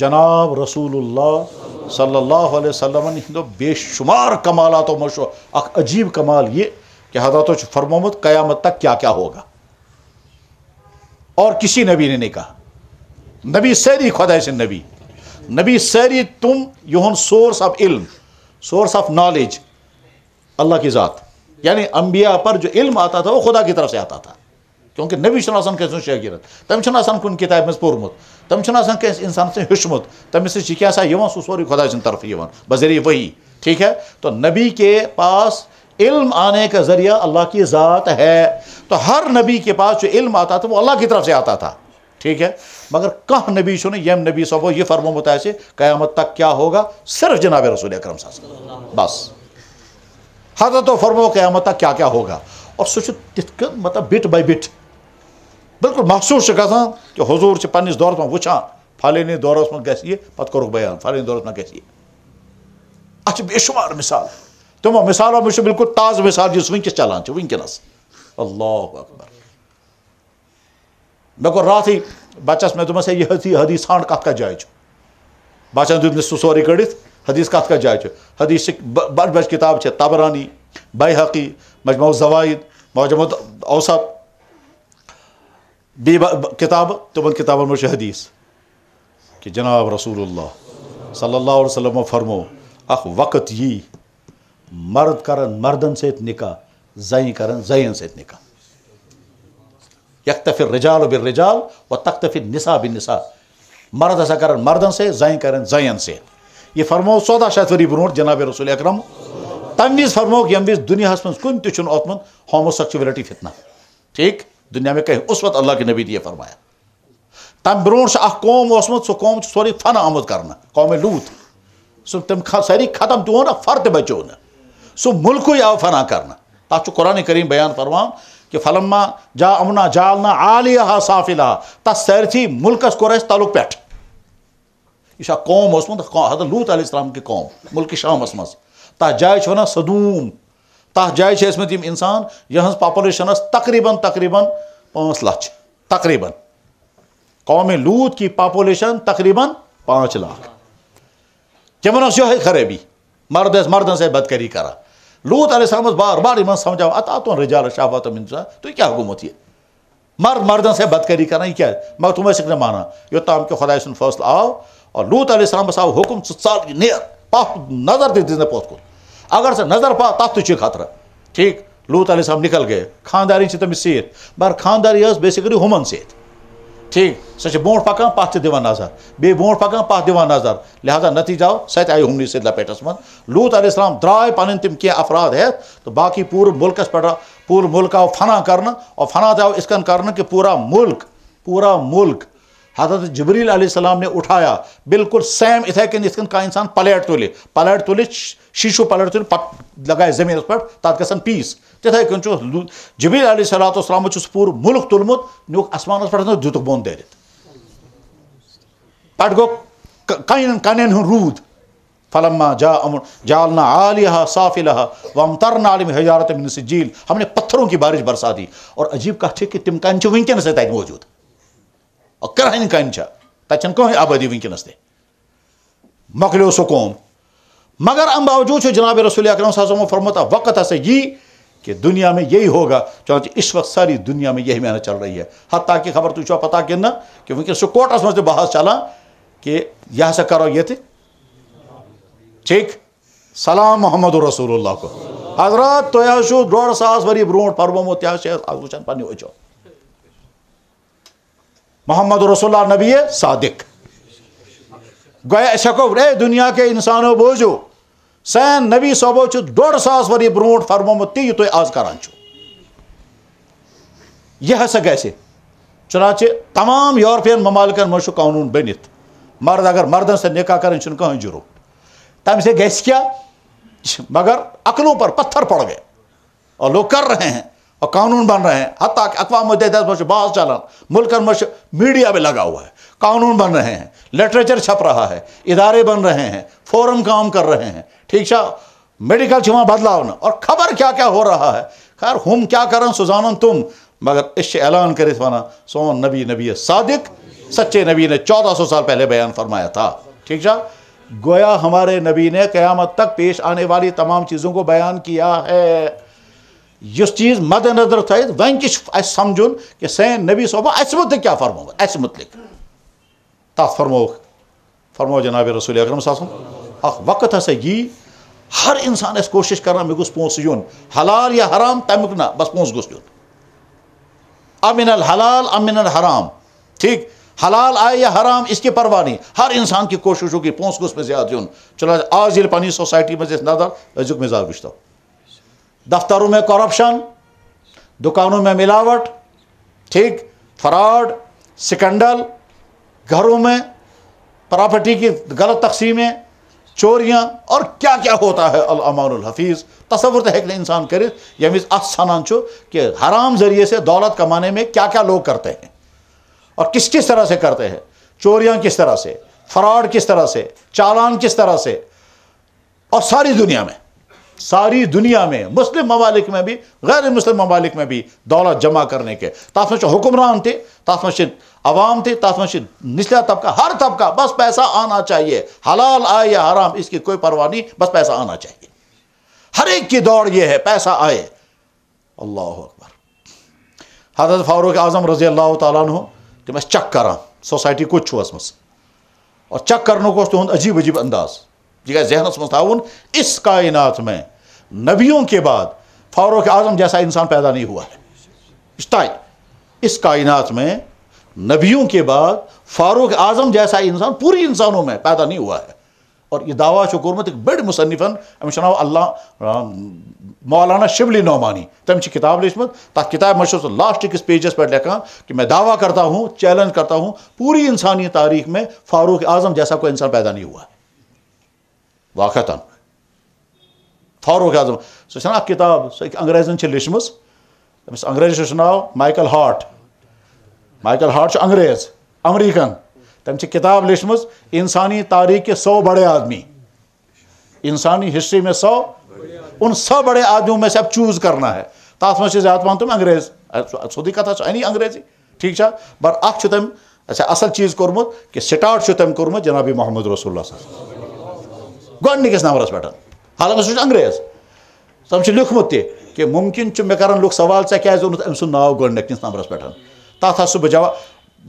जनाब रसूलुल्लाह सल्लल्लाहु अलैहि वसल्लम तो बेशुमार कमालत तो मशहूर अख अजीब कमाल ये कि हजरत फरमोमत क़यामत तक क्या क्या होगा और किसी नबी ने नहीं कहा नबी सैरी खुदा से नबी नबी सैरी तुम यून सोर्स ऑफ इल्म सोर्स ऑफ नॉलेज अल्लाह की ज़ात यानी अम्बिया पर जो इल्म आता था वो खुदा की तरफ से आता था क्योंकि नबी शासन के शागिरद तम कुन किताब में पोर्मुत तम इंसान हूचमुत तमस यह क्या सो सोरे खुदा तरफ बजर वही ठीक है तो नबी के पास इल्म आने का ज़रिया अल्लाह की ज़ात है तो हर नबी के पास जो इल्म आता था वो अल्लाह की तरफ से आता था ठीक है मगर कह नबी सुन यम नबी सब ये फर्मो मुतासे क़्यामत तक क्या होगा सिर्फ जनाब रसूल अक्रम बस हजरत तो क़्यामत तक क्या क्या होगा और सोच तिथ मतलब बिट बाई बिट बिल्कुल महसूस गसान कि हजूर पन्नस दौर मे वुचान फलानी दौरस मे गि पे कोरुक बयान फलानी दौरस मे गि अत बेशुमार मिसाल तमो मिसालों में बिल्कुल ताज मिसाल जिस वस चलान वस अकबर मे को रात बचस मे दोपस यह हदीस हाँ कत क्या जाए बचन दूप सो सोरे हदीस कत क्या जाए हदीस बज बज किताब तबरानी बैहकी मजमो जवायद मजमो औसत बी किताब तमन किताबन मे हदीस कि जनाब रसूल सल्ला वसलम फरमो अख वक़्त यी मर्द कर मर्दन से निका जई कर जयन से निका यकतफिर रिजाल बिर रिजाल व तख्तफिर नसा बिन नसा मर्द हसा कर मर्दन से जई कर जयन से यह फरमो चौदह शत वरी ब्रोह जनाब रसूल अक्रम तम वज फरमो यम वज दुनिया मं कुन तुन ओतमुत होमोसेक्चुअलिटी फितना ठीक दुनिया में कहीं उस वक्त अल्लाह के नबी ने यह फरमाया तम ब्रोण कौम ओसमत सो कौम सोरी फन आमद कर कौम लूत सो तम सारी खत्म तो ना फर्द बचो ना सो मुल्क आव फना कर तथा कुरान करीम बयान फरमान कि फलमा जा अमना जालना आलिया साफिला तस सारी मुल्कस कोर तलुक पे यह कौम ओसमत लूत अलैहिस्सलाम की कौम मुल्क शाम मज तथ जाए वन सदूम तथ जाए इंसान यह पापुलेशन तकरीबन तकरीबन पाँच लक्ष तकरीबन कौम लूत की पापुलेशन तकरीबन पाँच लाख तमन यो खराबी मर्द मर्द से बदकरी कर लूत अलैहिस्सलाम बार बार इमान समझाओ अता तुम रिजाल शाफा तुम इंसान तु क्या गुमत यह मर्द मर्द से बदकरी कर क्या मगर तुम न माना योतम कि खुदा सुंद फैसल आव और लूत अलैहिस्सलाम आओ हुकुम साल नेर नजर दिन पोत कुछ अगर से नज़र पा तथ तुझे खतरा ठीक लूत अली साहब निकल गए खानदारी से तमिस तो सीत मगर खानदारी बेसिकली हमन सीत ठीक सह ब्रो पकान पत् दिवान नजर बे ब्रो पकान पत् दिवान नजर लिहाजा नतीजा सत आई हमन सीत लपेटस मन लूत आसम द्राय पन तम कह अफराद हेत तो बाकी पूरे मुल्कस पे पूरे मुल्क आव फना कर और फना आव इस कन कर पूरा मुल्क पूरा मुल्क हजरत जबरील सलाम ने उठाया बिल्कुल सेम इथे कि का इंसान पलट तुल पलट तुल शीशु पलट तुल पत लगाए जमीन पे तथा पीस तिथे कन जबरील आसलाम पूर मुल्क तुलमुत नुक आसमान पे दुत बोन दर पट गो कन कन रूद फलम्मा जा अमर जालना आलिया साफिल वम तरना आलिम हजारत मिन से झील हमने पत्थरों की बारिश बरसा दी और अजीब कहा कि तम कन वनकस मौजूद کرہٕنۍ ہٕنٛدۍ کامہِ چھا تَتہِ چھَنہٕ کٕہٕنۍ آبٲدی وٕنکیٚنَس تہِ مۄکلیو سُہ قوم मगर अम बावजूद से जनाब रसूल अक्रम फरमत वक्त हंसा ये कि दुनिया में यही होगा चूँकि इस वक्त सारी दुनिया में यही मेहनत चल रही है हत्या कि खबर तुम पता कि ना कि वह सह कोटस मज बहस चलान कि यह हसा करो ये ठीक सलाम मोहम्मद रसूल को हजरात तुम डोड़ सास वरी ब्रोह फरमोत यह वन पो मोहम्मद रसोल नबी सदक गया रे दुनिया के इंसानों बोजो सन नबी सबो डोड़ सास वरी ब्रो फरमोमुत ती यु तो आज करान यह हा ग चुनाच तमाम यूरोपियन ममालिकन मज कानून बनित मर्द अगर मर्दन से निका कर कहें जुर्म तम से गैस मगर अकलों पर पत्थर पड़ गए और लोग कर रहे हैं और कानून बन रहे हैं हत्या अकवा चालन मुल्क मीडिया में लगा हुआ है कानून बन रहे हैं लिटरेचर छप रहा है इदारे बन रहे हैं फोरम काम कर रहे हैं ठीक छा मेडिकल छुआ बदलाव न और खबर क्या क्या हो रहा है खैर हम क्या करें सुजान तुम मगर इस ऐलान कर वना सोन नबी नबी सादिक सच्चे नबी ने चौदह सौ साल पहले बयान फरमाया था ठीक सा गोया हमारे नबी ने क्यामत तक पेश आने वाली तमाम चीज़ों को बयान किया है इस चीज़ मद नज़र थोत वन समझुन कि सैन नबी सोबा अस क्या फरमो अस मुतल तथ फरमो फरमो जनाब रसूल अक्रम वक्त हसा यी हर इंसान कोशिश कर मे गोस पोस हलाल या हराम तमुक ना बस पोस गोस युन अमिन अल हलाल अमिन अल हराम ठीक हलाल आए या हराम इसकी परवाह नहीं हर इंसान की कोशिश होगी पोस गोस में ज्यादा युन चलो आज ये पी सोसाइटी मज नजर अजुक मिजाज वो दफ्तरों में करप्शन दुकानों में मिलावट ठीक फ्रॉड सिकंडल घरों में प्रॉपर्टी की गलत तकसीमें चोरियाँ और क्या क्या होता है अलमानफीज़ तस्वुर तो है इंसान करे यमिस अत सनान कि हराम जरिए से दौलत कमाने में क्या क्या लोग करते हैं और किस किस तरह से करते हैं चोरियाँ किस तरह से फ्रॉड किस तरह से चालान किस तरह से और सारी दुनिया में सारी दुनिया में मुस्लिम ममालिक में भी गैर मुस्लिम ममालिक में भी दौलत जमा करने के ताफनश हुक्मरान थे ताफनश आवाम थे ताफनश निचला तबका हर तबका बस पैसा आना चाहिए हलाल आए या हराम इसकी कोई परवाह नहीं बस पैसा आना चाहिए हर एक की दौड़ यह है पैसा आए अल्लाह अकबर हजरत फारूक आजम रजी अल्लाह तु तम चक कर सोसाइटी कुछ मस और चक करने को तुद अजीब अजीब अंदाज़ जिगर जहन मुताउन इस कायनात में नबियों के बाद फारूक आज़म जैसा इंसान पैदा नहीं हुआ है इस, इस कायनात में नबियों के बाद फारूक आज़म जैसा इंसान पूरी इंसानों में पैदा नहीं हुआ है और ये दावा शकूरमत एक बड़े मुसनफ़न अम अल्लाह मौलाना शिबली नौमानी तम किताब लिखमत तथा किताब मशहूर लास्ट किस पेजस पर लिखा कि मैं दावा करता हूँ चैलेंज करता हूँ पूरी इंसानी तारीख में फारूक आज़म जैसा कोई इंसान पैदा नहीं हुआ है واقعتن تھوروک سُہ چھَنا اَکھ کِتاب سۄ أکۍ انٛگریزَن چھِ لیٚچھمٕژ تٔمِس انٛگریزَس چھُ ناو مایکل ہاٹ مایکل ہاٹ چھُ انٛگریز امریٖکَن تٔمۍ چھِ کِتاب لیٚچھمٕژ اِنسانی تاریٖخ کہِ سو بڑے آدمی اِنسانی ہِسٹری مےٚ سو اُن سو بڑے آدمیو مےٚ سے اب چوٗز کرنا ہے تَتھ منٛز چھِ زیادٕ پَہَم تِم انٛگریز سیوٚدُے کَتھا چھُ أنی انٛگریزی ٹھیٖک چھا مگر اَکھ چھُ تٔمۍ اَسہِ اَصٕل چیٖز کوٚرمُت کہِ سِٹاٹ چھُ تٔمۍ کوٚرمُت جنابی محمد رسول اللہ گۄڈنِکِس نمبرَس پٮ۪ٹھ حالانکہِ سُہ چھُ انٛگریز تِم چھِ لیوٗکھمُت تہِ کہِ مُمکِن چھُ مےٚ کَران لُکھ سوال ژےٚ کیٛازِ اوٚنُتھ أمۍ سُنٛد ناو گۄڈنِکِس نمبرَس پٮ۪ٹھ تَتھ حظ چھُس بہٕ جواب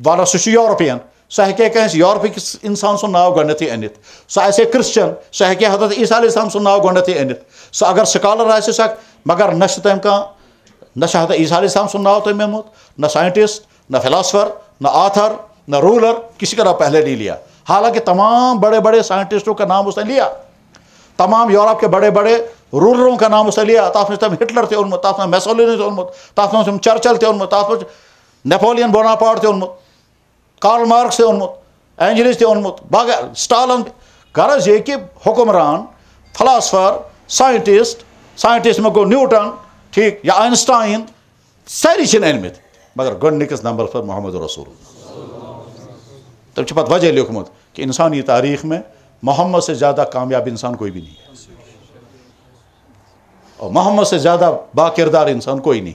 وَلہٕ سُہ چھُ یورپِیَن سُہ ہیٚکہِ ہا کٲنٛسہِ یورپٕکِس اِنسان سُنٛد ناو گۄڈنٮ۪تھٕے أنِتھ سُہ آسہِ ہے کِرٛسچَن سُہ ہیٚکہِ ہا حضرت عیٖسا علیہ السلام سُنٛد ناو گۄڈنٮ۪تھٕے أنِتھ سُہ اگر سکالَر آسہِ سُہ مگر نہ چھُ تٔمۍ کانٛہہ نہ چھُ حضرت عیٖسا علیہ السلام سُنٛد ناو تٔمۍ اوٚنمُت نہ ساینٹِسٹ نہ فِلاسفَر نہ آتھَر نہ روٗلَر کسی کا ناو پہلے لے لیا हालांकि तमाम बड़े बड़े साइंटिस्टों का नाम उसने लिया तमाम यूरोप के बड़े बड़े रूलरों का नाम उसने लिया ताफम हिटलर थे उनमें ताफम मैसोलिन थे उनमें ताफम चर्चल थे उनमें ताफम नेपोलियन बोनापार्ट थे उनमें कार्ल मार्क्स थे उनमें एंजलिस थे उनमें बगैर स्टालन गरज ये कि हुक्मरान फलासफर साइंटिस्ट साइंटिस्ट में गो न्यूटन ठीक या आइंस्टाइन सारी चीज़ें मगर गंडिकस नंबर पर मोहम्मद रसूल तब पे वजह लिखमुत कि इंसानी तारीख में मोहम्मद से ज़्यादा कामयाब इंसान कोई भी नहीं है और मोहम्मद से ज़्यादा बाकिरदार इंसान कोई नहीं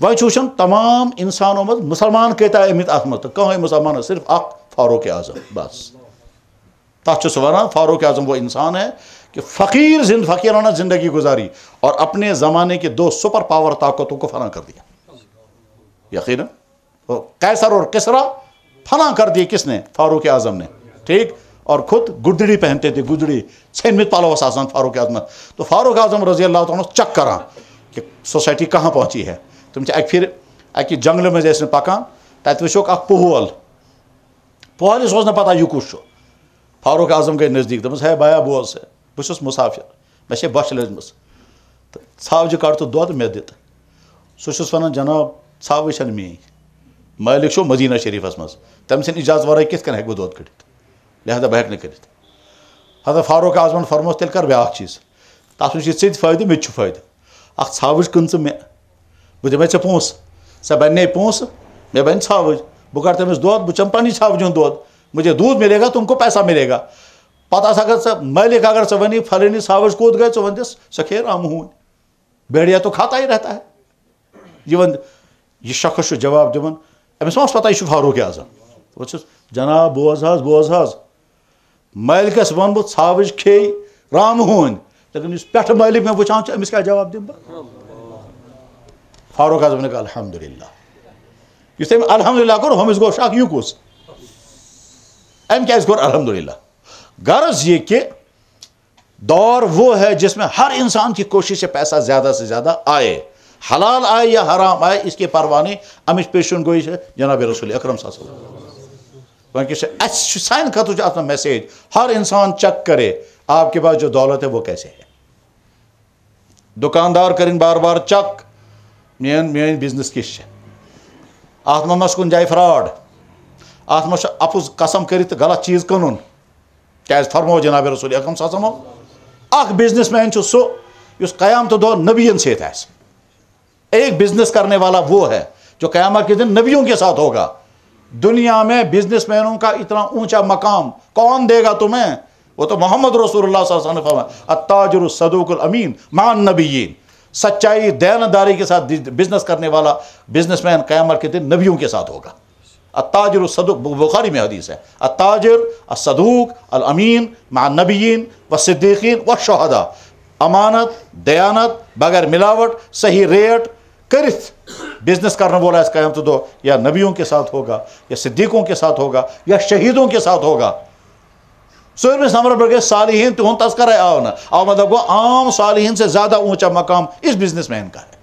वह चून तमाम इंसानों में मुसलमान कहता है अमित अहमद तो कहें मुसलमान सिर्फ अख फारोक आजम बस तथ वन फारूक आजम वो इंसान है कि फ़कीर जिंद फ़कीराना ज़िंदगी गुजारी और अपने ज़माने के दो सुपर पावर ताकतों को फना कर दिया यकीन तो कैसर और किसरा फना कर दिए किसने फारूक आजम ने ठीक और खुद गुदड़ी पहनते थे गुदड़ी सैनमित पालो वसासन फारूक आजम तो फारूक आजम रजी अल्लाह तुम चक करा कि सोसाइटी कहाँ पहुँची है तुम फिर अक जंगल मज पकान तथा वो पोहल उस ना पता यू कुछ फारूक आजम गए नज़दीक दस हे बया बोस बहुत मुसाफिर मे बश लजम तो ावज कड़ तो दुद मे दित सह वन जनाब ावे मे مٲلِک چھُ مدیٖنہ شریٖفَس منٛز تٔمۍ سٕنٛدِ اِجازٕ وَرٲے کِتھ کٔنۍ ہیٚکہِ بہٕ دۄد کٔڑِتھ لہذا بہٕ ہیٚکہٕ نہٕ کٔرِتھ ہَتہٕ فاروق اعظمَن فرموس تیٚلہِ کَر بیٛاکھ چیٖز تَتھ منٛز چھُے ژٕ تہِ فٲیدٕ مےٚ تہِ چھُ فٲیدٕ اَکھ ژھاوٕج کٕن ژٕ مےٚ بہٕ دِمَے ژےٚ پونٛسہٕ ژےٚ بَنے پونٛسہٕ مےٚ بَنہِ ژھاوٕج بہٕ کَڑٕ تٔمِس دۄد بہٕ چٮ۪مہٕ پَنٕنۍ ژھاوجہِ ہُنٛد دۄد مُجھے دوٗد مِلے گا تُم کو پیسہ مِلے گا پَتہٕ ہَسا اگر ژٕ مٲلِک اگر ژٕ وَنی فلٲنی ژھاوٕج کوٚت گٔے ژٕ وَنتِس سۄ کھے رام ہوٗنۍ بھیڑیا تو کھاتا ہی رہتا ہے یِوان یہِ شخص چھُ جواب دِوان أمس ما پتہ یہ فاروق اعظم بہس جناب بوز حظ بوز حظ مالکس ون بہ ژھاوج کھے رام ہون لیکن اس پہ مالک میں وچان امس کیا جواب دم بہ فاروق اعظم نے کہا الحمد للہ اس تم الحمد للہ کور ہمس گو شک یہ کس ام کیا کور الحمد للہ غرض یہ کہ दौर वो है जिसमें हर इंसान की कोशिश है पैसा ज़्यादा से ज़्यादा आए हलाल आए या हराम आए इसके परवाने अमिश पेशन गोई से जनाब रसूल अक्रम सान खत आता मैसेज हर इंसान चेक करे आपके पास जो दौलत है वो कैसे है दुकानदार करें बार बार चक मे मे बिजनेस किस आत्मा मे कुन जाए फ्रॉड आत्मा मे अपुज कसम कर तो गलत चीज कन क्या फरमो जनाब रसूल अक्रम अख बिजनेस मैन सो उस कयाम तो दौर नबीन सहित सत एक बिजनेस करने वाला वो है जो क्यामत के दिन नबियों के साथ होगा दुनिया में बिजनेसमैनों का इतना ऊंचा मकाम कौन देगा तुम्हें वो तो मोहम्मद रसूल अत्ताजर अमीन मान नबीन सच्चाई दयानदारी के साथ बिजनेस करने वाला बिजनेसमैन क्यामत के दिन नबियों के साथ होगा अताजर सदूक बुखारी में हदीस है अताजर असदूक अल अमीन मानबीन व सिद्दीकिन व शहदा अमानत दयानत बगैर मिलावट सही रेट करत बिजनेस करने वाला इसका तो दो या नबियों के साथ होगा या सिद्दीकों के साथ होगा या शहीदों के साथ होगा सोरहवें नंबर पर गए सालहीन तुहन तस्कर मतलब गो आम सालहीन से ज़्यादा ऊंचा मकाम इस मैन का है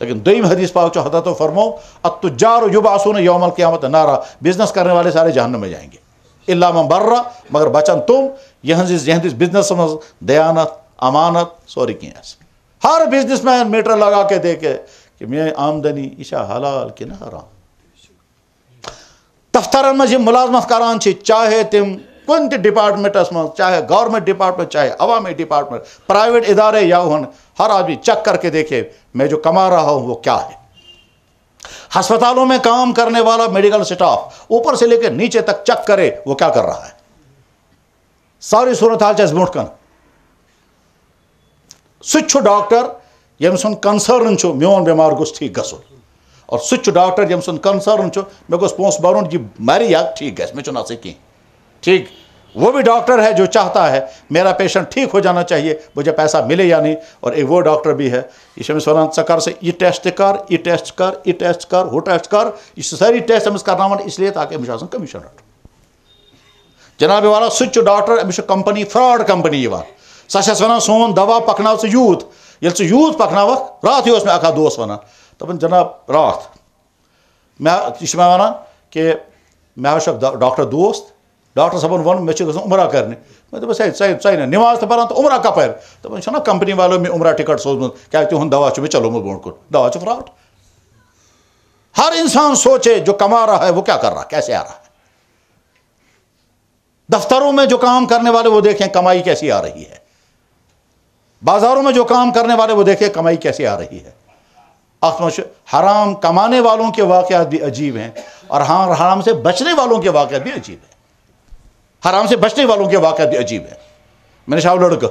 लेकिन दईम हदीस पाक चो हदा तो फरमो अतुजार युब आसून योमल क्यामत नारा बिजनेस करने वाले सारे जहन में जाएंगे इलाम बर्रा मगर बचन तुम यह बिजनेस मज दयानत अमानत सोरी कह हर बिजनेस मैन मीटर लगा के देखे कि मैं आमदनी इशा हलाल कि ना हराम दफ्तरन मज मुलाजमत करान चाहे तम कुन डिपार्टमेंटस मज चाहे गवर्नमेंट डिपार्टमेंट चाहे अवामी डिपार्टमेंट प्राइवेट इदारे या होन हर आदमी चेक करके देखे मैं जो कमा रहा हूँ वो क्या है हस्पतालों में काम करने वाला मेडिकल स्टाफ ऊपर से लेकर नीचे तक चेक करे वो क्या कर रहा है सारी सूरत हाल चाहे मुठकन सह डॉक्टर यम सुन कंसर्न मोन बेमार गोस ठीक ग और सह डॉक्टर यम सुन कंसर्न मे गोस पोस भर यह मर या ठीक ग मे ना कहीं ठीक वो भी डॉक्टर है जो चाहता है मेरा पेशेंट ठीक हो जाना चाहिए मुझे पैसा मिले या नहीं और एक वो डॉक्टर भी है इसमें सोना कर से ये टेस्ट कर ये टेस्ट कर ये टेस्ट कर वो टेस्ट कर इस सारी टेस्ट अमस करना इसलिए ताकि हमें कमीशन रट जनाब वाला सह डॉक्टर अमिश कंपनी फ्रॉड कंपनी सह वन सोन दवा पकन ऐ यूत ये यूत पकन रात मे अखा दोस वन दपन जनाब रात मे यह मे वन कि मे हा डॉक्टर दोस्त डॉक्टर साहबन वो मे ग कर नमाज तो परान तो उमरा कपर दा कंपनी वालों मे उमरा टिकट सोजम क्या तुहद दवा मे चलोम बोट कुन दवा फ्रॉड हर इंसान सोचे जो कमा रहा है वो क्या कर रहा है कैसे आ रहा है दफ्तरों में जो काम करने वाले वो देखें कमाई कैसी आ रही है बाज़ारों में जो काम करने वाले वो देखे कमाई कैसे आ रही है आत्मश हराम कमाने वालों के वाकत भी अजीब हैं और हाँ हराम से बचने वालों के वाकत भी अजीब हैं हराम से बचने वालों के वाकत भी अजीब हैं मैंने शाह लड़का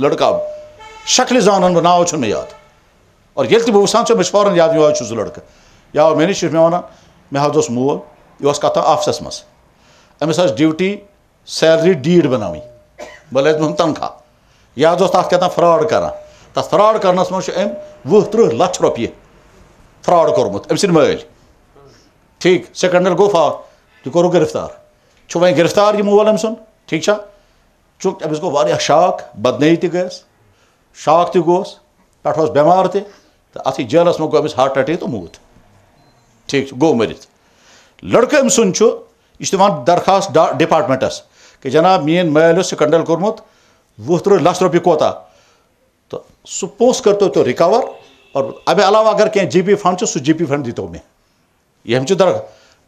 लड़का शक्ल जानन ना हो में याद और ये वो वसान से फौरन याद यह हो लड़क या मैंने मे वन मे मोल यह कथ आफिस मस ड्यूटी सैलरी डीड बना बल तनखा यह हाथ तथ कह फ्रॉड कर तथ फ्रॉड करनस मं वह तरह लक्ष रोपये फ्रॉड कोर्मुत अम मल ठीक सेकंडर गो फा यह तो कोर गिरफ्तार वह गिरफ्तार यह मोल अम ठीक चूंकि अमिस गो शाक बदनई त गस शाक त गोस पे बेमार तो जेलस मे गो हार्ट अटैक तो मूत ठीक गो मरित लड़क अम्स यह दरखास्त डिपार्टमेंटस कि जनाब मेन मल सिकंडल कर्मुत وُہ تٕرٛہ لَچھ رۄپیہِ کوتاہ تہٕ سُہ پونٛسہٕ کٔرۍ تو تُہۍ رِکَوَر اور اَمہِ علاوٕ اگر کینٛہہ جی پی فنٛڈ چھُ سُہ جی پی فنٛڈ دِتو مےٚ ییٚمۍ چھِ درکار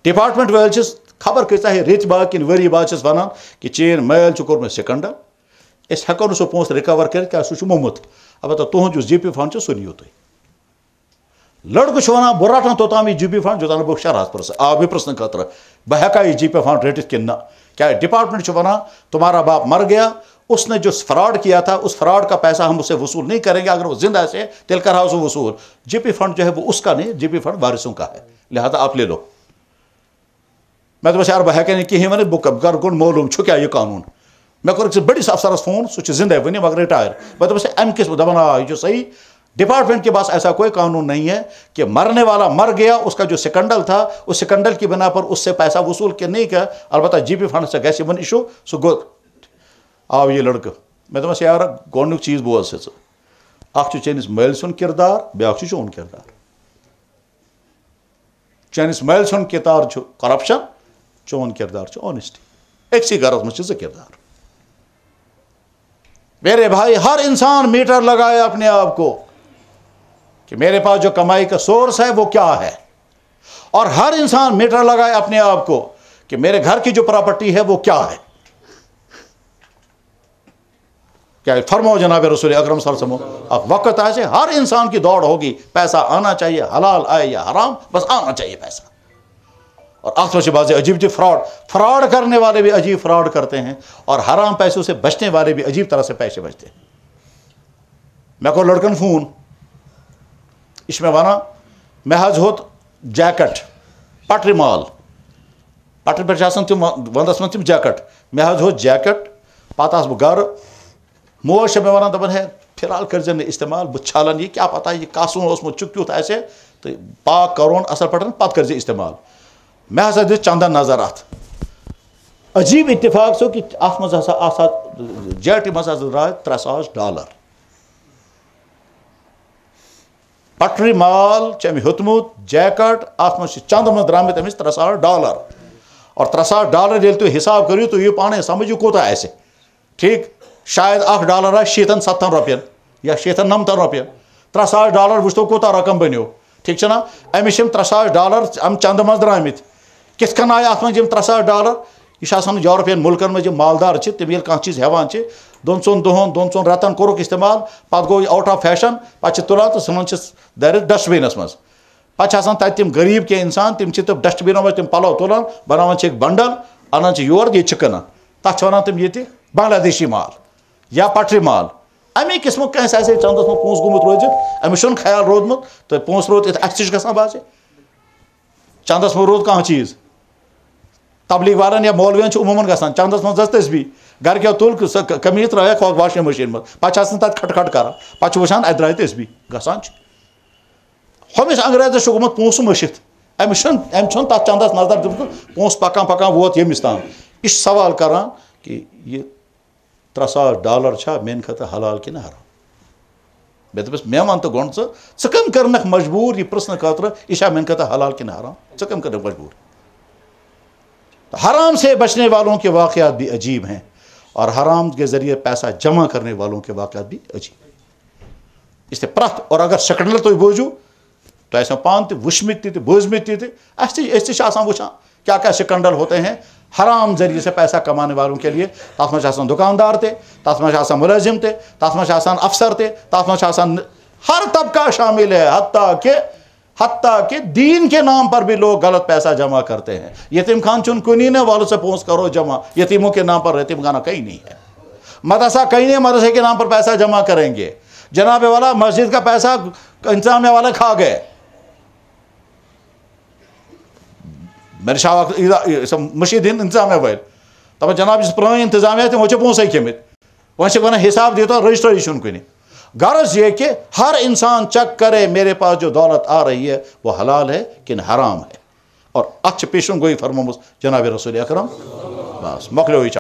ڈِپاٹمٮ۪نٛٹ وٲلۍ چھِس خبر کۭژاہ ریٚتۍ بعد کِنہٕ ؤری بعد چھِس وَنان کہِ چین مٲلۍ چھُ کوٚرمُت سِکنڈَل أسۍ ہٮ۪کو نہٕ سُہ پونٛسہٕ رِکَوَر کٔرِتھ کیٛازِ سُہ چھُ موٚمُت البتہ تُہُنٛد یُس جی پی فنٛڈ چھُ سُہ نِیِو تُہۍ لٔڑکہٕ چھُ وَنان بہٕ رَٹان توٚتام یہِ جی پی فنٛڈ یوٚتام نہٕ بہٕ شرحس پرٛژھٕ آو مےٚ پرٛژھنہٕ خٲطرٕ بہٕ ہٮ۪کا یہِ جی پی فنٛڈ رٔٹِتھ کِنہٕ نہ کیٛازِ ڈِپاٹمٮ۪نٛٹ چھُ وَنان تُمہارا باپ مر گیا उसने जो फ्रॉड किया था उस फ्रॉड का पैसा हम उसे वसूल नहीं करेंगे अगर वो जिंदा से तिलकर हाउस वसूल जीपी फंड जो है वो उसका नहीं जीपी फंड वारिसों का है लिहाजा आप ले लो मैं तो बस यार बह नहीं कि मैंने बुक कर गुण मोलूम छु क्या यह कानून मे कर बड़स अफसरस फोन सह जिंदे वन मगर रिटायर मैं दस अम किस दबा आ जो सही डिपार्टमेंट के पास ऐसा कोई कानून नहीं है कि मरने वाला मर गया उसका जो सिकंडल था उस सिकंडल की बिना पर उससे पैसा वसूल के नहीं किया अलबत्त जी पी फंड से गैस इवन इशू सो गो आव यह लड़क मैं दस यार गुक चीज बोल से अख मल सुन किरदार ब्या चोन किरदार चैनस मल सुन किरदार करप्शन चोन किरदार ऑनेस्टी अक्सि घर मे किरदार मेरे भाई हर इंसान मीटर लगाए अपने आप को कि मेरे पास जो कमाई का सोर्स है वो क्या है और हर इंसान मीटर लगाए अपने आप को कि मेरे घर की जो प्रॉपर्टी है वो क्या है क्या फरमाओ जनाब रसूल अक्रम सम वक्त ऐसे हर इंसान की दौड़ होगी पैसा आना चाहिए हलाल आए या हराम बस आना चाहिए पैसा और आखिर से बात अजीब जी फ्रॉड फ्रॉड करने वाले भी अजीब फ्रॉड करते हैं और हराम पैसों से बचने वाले भी अजीब तरह से पैसे बचते हैं मैं को लड़कन फ़ोन इसमें वाना महज होत जैकट पटरी माल पटरी पे तुम वंदस मैं तुम जैकट महज होत जैकट पत बहु मोश मेवाना दबन है फिलहाल कर्जन इस्तेमाल बचालन यह क्या पता है ये कासून उसमें चुक तुत तो पा कर असल पटन पत कर्ज इस्तेमाल मे हा दि चंदा नजर अत अजीब इतफाक सो कि अत मज हा जे टी त्रे सास डॉलर पटरी माल चम होतमुत जैकट अत मे चंद मज द्राम त्रे सास डॉलर और त्रे सास डालर ये तुम हिसाब करू तुम यू पाने समझ यह ठीक शायद अख डालर आज शीतन सत्तन रपयन या शीतन नमतन रपयन त्रे सा डालर वो कूत रकम बनो ठीक ना अमिश त्रे सा डालर अम चंद मज द्रामित कित कन अत मे त्रे सा डालर यह यूरोपियन मुल्कन मे मालदार तम ये कह चीज हेवान दोन चोन दोन दोन चोन रतन कोरुक इस्तेमाल पत् गो आउट आफ फैशन पे तुलान तो सान दर डस्टबिनस मज पे तम गरीब कह इंसान तम डस्टबिनों मे तुम पलो तुलान बनाना बंडल अनान योर ये कनान तथा वन तम ये बांग्लादेशी माल या पटरी माल अमे किस्म कंस चंदस मज पोस गुम रोज अमिश ख्याल रोदमुत तो पोस रोद अच्छे ग बाजे चंदस मज रोद कह चीज तबलीग वालन या मौलवियन उमूमन ग चंदस मज तस्बी घर तुल कमी त्रक वाशिंग मशीन मज पे तक खट कर पे वह अत द्राय तस्बी ग हमिस अंग्रेजस गुत पोस मशित अमिश अम तथ नजर दिखा पोस पकान पकान वोत यमिस तम यह सवाल करान डालर डलर मेन खत हल कराम मे दस मे वन तो गुण कम कर मजबूर यह प्रश्न खात मे खत हल कराम कम कर मजबूर तो हराम से बचने वालों के वाकत भी अजीब हैं और हराम के जरिए पैसा जमा करने वालों के वाकत भी अजीब इसलिए प्रथ और अगर शकल तुम बूझ तो पान तुझमित बूझमित अच्छा वो क्या क्या शिकंडल होते हैं हराम जरिए से पैसा कमाने वालों के लिए तत्मा आसान दुकानदार थे तत्मा आसान मुलाजिम थे तत्मा आसान अफसर थे तत्मा आसान हर तबका शामिल है हती के हती के दीन के नाम पर भी लोग गलत पैसा जमा करते हैं यतीम खान चुन कुनी ने वालों से पहुँच करो जमा यतीमों के नाम पर यतीम खाना कहीं नहीं है मदरसा कहीं नहीं मदरसे के नाम पर पैसा जमा करेंगे जनाबे वाला मस्जिद का पैसा इंतजामिया वाला खा गए मेरे शावाक मशीद हिंद इंतजाम वल दपा जनाब इस पुरान इंतजाम तमो पोसे कमित वह वन हिसाब दीतो रजिस्ट्री छुन कुन गर्ज ये कि हर इंसान चेक करे मेरे पास जो दौलत आ रही है वो हलाल है कि हराम है और अच्छ पेशन गोई फरमोस जनाब रसूल अक्रम बस मकलो